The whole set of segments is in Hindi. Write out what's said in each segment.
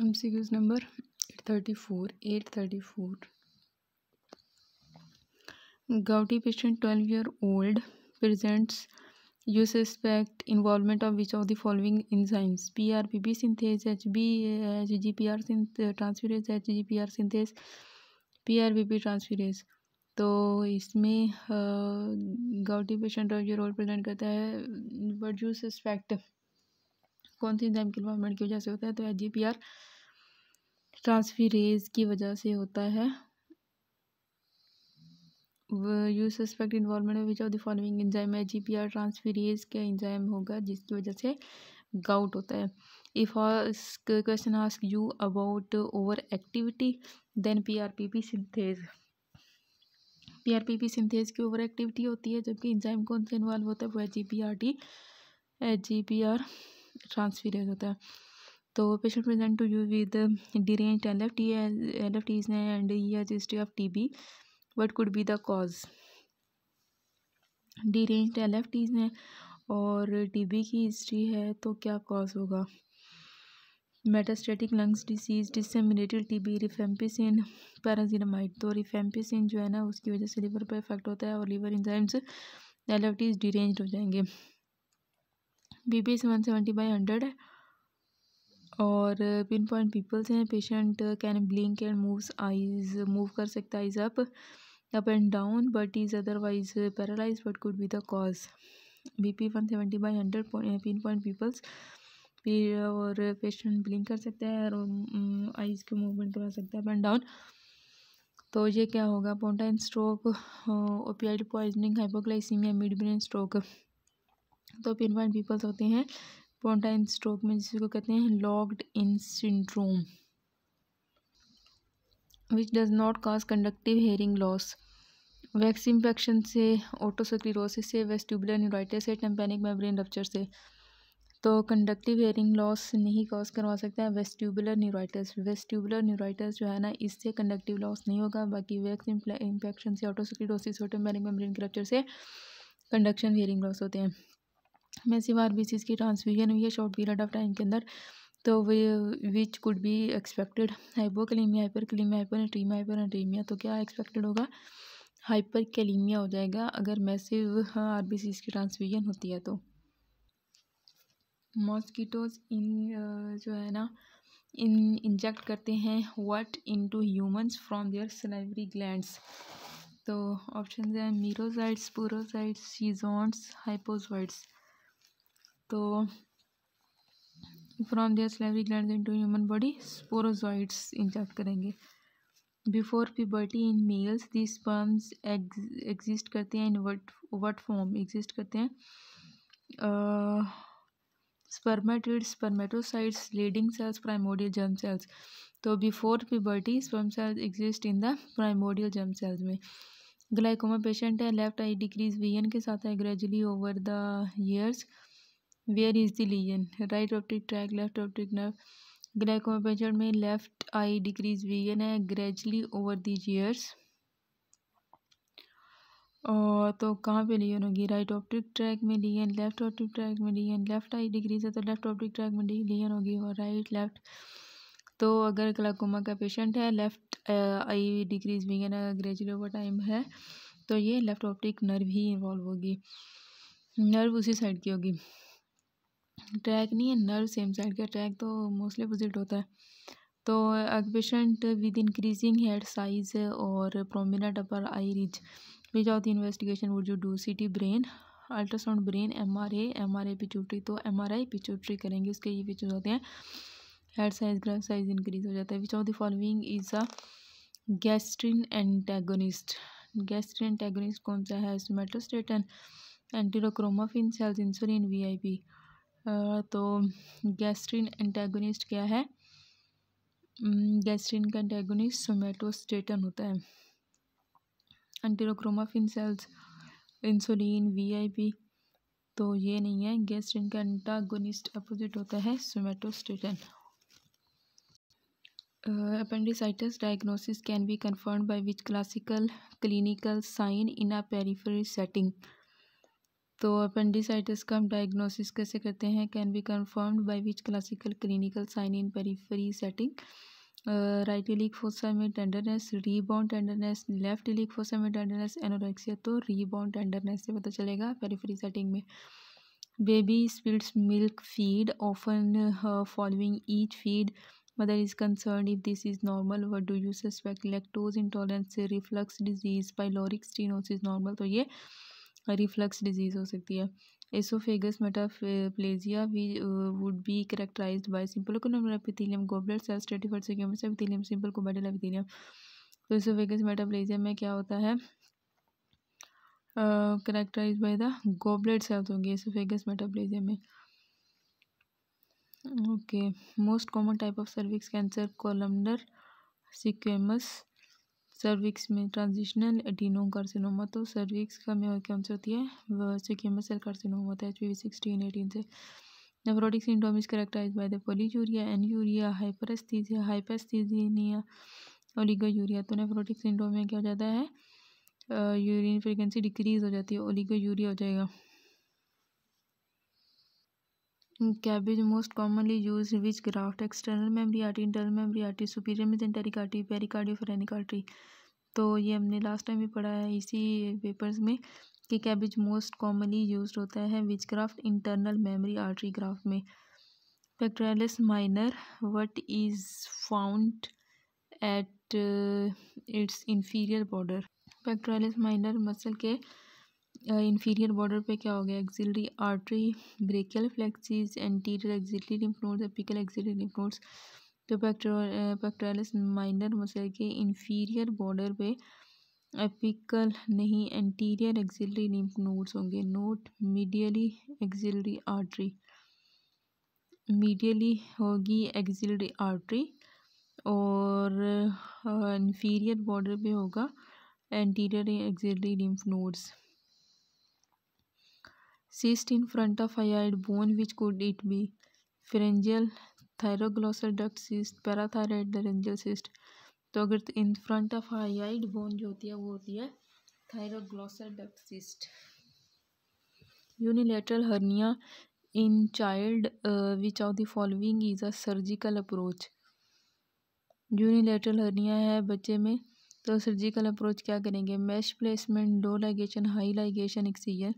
M C Qs number thirty four eight thirty four gouty patient twelve year old presents you suspect involvement of which of the following enzymes P R P B synthase H B H G P R transferase H G P R synthase P R B P transferase तो इसमें gouty patient twelve year old present करता है बट यू सस्पेक्ट कौन सी इंजाइम इन्वायरमेंट की वजह से होता है तो H G P R transferase की वजह से होता है you suspect involvement which of the following enzyme है जी पी आर ट्रांसफीरेज का इंजाइम होगा जिसकी वजह से गाउट होता है if question ask you about over activity then P R P P synthase P R P P synthase की ओवर एक्टिविटी होती है जबकि इंजाइम कौन सा इन्वॉल्व होता है वो है G P R T H G P R transferase होता है तो patient present to you with deranged L F T L F Ts and is history of T B what could be the cause deranged L F Ts हैं और टी बी की हिस्ट्री है तो क्या कॉज होगा metastatic lungs disease disseminated T B rifampicin pyrazinamide तो रिफेम्पिसिन जो है ना उसकी वजह से लीवर पर इफेक्ट होता है और liver enzymes L F Ts deranged हो जाएंगे B P S one seventy by hundred है और पिन पॉइंट पीपल्स हैं patient can blink and moves eyes move कर सकता है eyes up up and down but is otherwise paralyse but could be the cause B P one seventy by hundred pin point pupils और पेशेंट ब्लिंक कर सकता है और आइज़ के मूवमेंट करा सकता है अप एंड डाउन तो ये क्या होगा pontine stroke opioid poisoning hypoglycaemia mid brain stroke तो पिन इनवाइन पीपल्स होते हैं पोन्टाइन स्ट्रोक में जिसको कहते हैं locked in syndrome which does not cause conductive hearing loss wax infection से ऑटोसक्रीरोसिस से वेस्टिबुलर न्यूराइटिस से टेम्पेनिक मेम्ब्रेन रप्चर से तो कंडक्टिव हेयरिंग लॉस नहीं कॉज करवा सकता है वेस्टिबुलर न्यूराइटिस वेस्टिबुलर न्यूराइटिस जो है ना इससे कंडक्टिव लॉस नहीं होगा बाकी वैक्स इन्फेक्शन से ऑटोसक्रीरोसिस और टेम्पेनिक मेम्ब्रेन के रप्चर से कंडक्शन हेयरिंग लॉस होते हैं हमें आर बी की ट्रांसफ्यूजन हुई है शॉर्ट पीरियड ऑफ टाइम के अंदर तो which could be expected hyper hyperkalaemia hyper hyperthermia तो क्या एक्सपेक्टेड होगा हाइपर कैलीमिया हो जाएगा अगर मैसिव आर बी की ट्रांसफ्यूजन होती है तो मॉस्किटोज इन जो है ना इन इंजेक्ट करते हैं what into humans from their salivary glands तो ऑप्शन हैं मीरोसाइड्स पूरोसाइड्स सीजोन्स हाइपोजॉइड्स तो from their salivary gland into human body sporozoites inject करेंगे before puberty in males the sperms exist करते हैं in what what form exist करते हैं spermatid spermatocytes Leydig cells primordial germ cells तो before puberty sperm cells exist in the primordial germ cells में ग्लाइकोमा पेशेंट है लेफ्ट आई डिक्रीज एन के साथ है gradually over the years where is the lesion right optic tract left optic nerve ग्लाइकोमेपेचर में लेफ्ट आई डिक्रीज वीगन है ग्रेजुअली ओवर दीज ईयर्स और तो कहाँ पे लीजन होगी राइट ऑप्टिक ट्रैक में लीजन लेफ्ट ऑप्टिक ट्रैक में लीजन लेफ्ट आई डिक्रीज है तो लेफ्ट ऑप्टिक ट्रैक में लीजन होगी और राइट लेफ्ट तो अगर ग्लाकोमा का पेशेंट है लेफ्ट आई डिक्रीज वीगन है ग्रेजुअली ओवर टाइम है तो ये लेफ्ट ऑप्टिक नर्व ही इन्वॉल्व होगी नर्व उसी साइड की होगी ट्रैक नहीं है नर्व सेम साइड का ट्रैक तो मोस्टली अपोजिट होता है तो patient with increasing head size और prominent upper eye ridge which of the investigation would you do C brain ultrasound brain M R A M R A pituitary तो एम आर आई पिचोट्री करेंगे उसके ये फीचर्स होते हैं head size graph size increase हो जाता है which of the following is a gastrin antagonist gastrin antagonist कौन सा है somatostatin enterochromaffin cells insulin V I P तो गैस्ट्रिन एंटेगोनिस्ट क्या है गैस्ट्रिन का एंटेगोनिस्ट सोमेटोस्टेटन होता है एंटीरोक्रोमाफिन सेल्स इंसुलिन वीआईपी तो ये नहीं है गैस्ट्रिन का एंटागोनिस्ट अपोजिट होता है somatostatin appendicitis diagnosis can be confirm by which classical clinical sign in a periphery setting तो अपेंडिसाइटिस का हम डायग्नोसिस कैसे करते हैं can be confirmed by which classical clinical sign in periphery setting right iliac fossa में tenderness rebound tenderness left iliac fossa में टेंडरनेस एनोरेक्सिया तो रीबाउंड टेंडरनेस से पता चलेगा पेरीफरी सेटिंग में baby spits milk feed often following each feed is concern if this is normal what do you suspect lactose intolerance reflux disease pyloric stenosis is normal तो ये रिफ्लक्स डिजीज़ हो सकती है एसोफेगस मेटाफेप्लेजिया भी would be characterise by simple epithelium goblet cells twenty four से एपिथीलियम सिंपल कोबाइडल एपिथीलियम तो एसोफेगस मेटाप्लेजिया में क्या होता है characterise by the goblet cells होंगी एसोफेगस मेटाप्लेजिया में okay most common type of cervix cancer columnar squamous cervix में ट्रांजिशनल कार्सिनोमा तो सर्विक्स का में कौन सी होती है सिक्यूमस सेल कार्सिनोमा होता है एच पी सिक्सटीन एटीन से nephrotic syndrome is characterise by the polyuria urea hyperaesthesia oliguria तो नेफ्रोटिक सिंड्रोम में क्या हो जाता है यूरिन फ्रिक्वेंसी डिक्रीज हो जाती है यूरिया हो जाएगा cabbage most commonly use which graft external mammary artery internal mammary artery superior mesenteric artery pericardio phrenic artery तो ये हमने लास्ट टाइम भी पढ़ा है इसी पेपर्स में कि कैबेज मोस्ट कॉमनली यूज होता है which graft internal mammary artery graft में pectoralis minor what is found at its inferior border pectoralis minor muscle के इन्फीरियर बॉर्डर पे क्या हो गया axillary artery brachial plexus anterior axillary lymph nodes apical axillary lymph nodes तो पेक्टोरलिस माइनर मसल के इन्फीरियर बॉर्डर पे एपिकल नहीं एंटीरियर एक्सिलरी लिम्फ नोड्स होंगे not medially axillary artery medially होगी एक्सिलरी आर्टरी और इन्फीरियर बॉर्डर पे होगा anterior axillary lymph nodes cyst in front of hyoid bone which could it be pharyngeal thyroglossal duct cyst parathyroid laryngeal cyst तो अगर तो in front of hyoid bone जो होती है वो होती है thyroglossal duct cyst unilateral hernia in child which of the following is a surgical approach unilateral hernia है बच्चे में तो सर्जिकल अप्रोच क्या करेंगे मैश प्लेसमेंट डो लाइगेशन हाई लाइगेशन एक्सीजन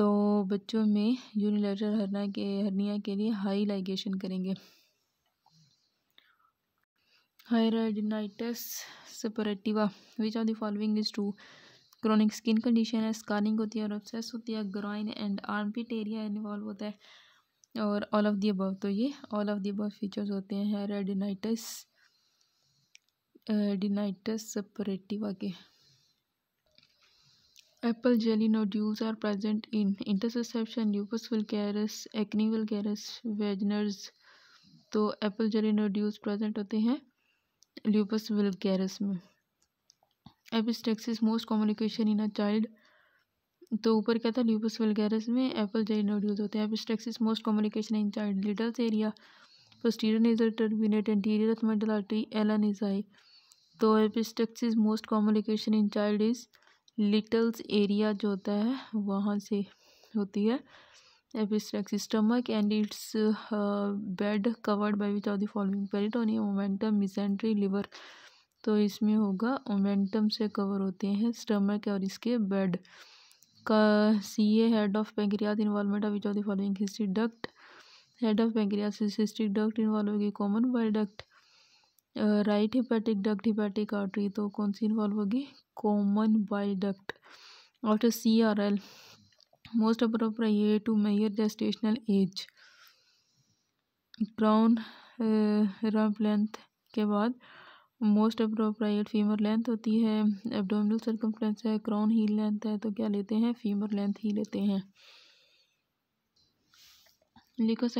तो बच्चों में यूनिलेटर हरना के हरनिया के लिए हाई लाइगेशन करेंगे hidradenitis suppurativa which of the following is to chronic skin condition है स्कारिंग होती है और ऑब्सेस होती है groin and armpit area involve होता है और ऑल ऑफ द अबव तो ये all of the above features होते हैं हायरडिनाइटिस डिनाइटस सेपरेटिवा के Apple gelino dues are present in interception, lupus vulgaris, acne vulgaris, वेजनर्स तो एप्पल जेली नोड्यूल्स प्रेजेंट होते हैं ल्यूपस विलगैरस में epistaxis most communication in a child तो ऊपर क्या था ल्यूपस विलगैरस में एप्पल जेली नोड्यूल्स होते हैं epistaxis most communication in child Little's area posterior nasal terminate anterior mental artery I तो epistaxis most communication in child is Little's area जो होता है वहाँ से होती है epistaxis stomach and its bed covered by which of the following peritoneum omentum mesentery liver तो इसमें होगा ओमेंटम से कवर होते हैं स्टमक और इसके बेड का C A head of pancreas involvement of which of the following history duct head of pancreas cystic duct involve होगी common bile duct right hepatic duct hepatic artery तो कौन सी इन्वॉल्व होगी common viaduct of C R L most to to the stational age crown rump length के बाद मोस्ट अप्रोप्रिएट फीमर लेंथ होती है एबडोमिनल सर्कमफ्लेंस है क्राउन हील लेंथ है तो क्या लेते हैं फीमर लेंथ ही लेते हैं लिखो